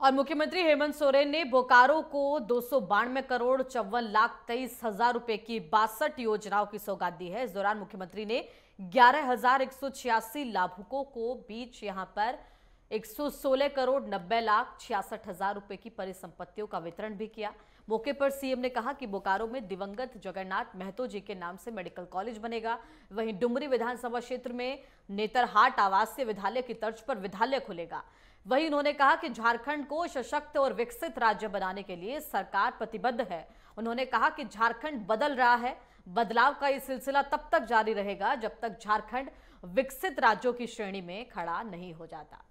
और मुख्यमंत्री हेमंत सोरेन ने बोकारो को दो में करोड़ चौवन लाख तेईस हजार रुपए की बासठ योजनाओं की सौगात दी है इस दौरान मुख्यमंत्री ने ग्यारह लाभुकों को बीच यहां पर 116 करोड़ नब्बे लाख छियासठ हजार रुपए की परिसंपत्तियों का वितरण भी किया मौके पर सीएम ने कहा कि बोकारो में दिवंगत जगन्नाथ महतो जी के नाम से मेडिकल कॉलेज बनेगा वहीं डुमरी विधानसभा क्षेत्र में नेतरहाट आवासीय विद्यालय की तर्ज पर विद्यालय खुलेगा वहीं उन्होंने कहा कि झारखंड को सशक्त और विकसित राज्य बनाने के लिए सरकार प्रतिबद्ध है उन्होंने कहा कि झारखंड बदल रहा है बदलाव का ये सिलसिला तब तक जारी रहेगा जब तक झारखंड विकसित राज्यों की श्रेणी में खड़ा नहीं हो जाता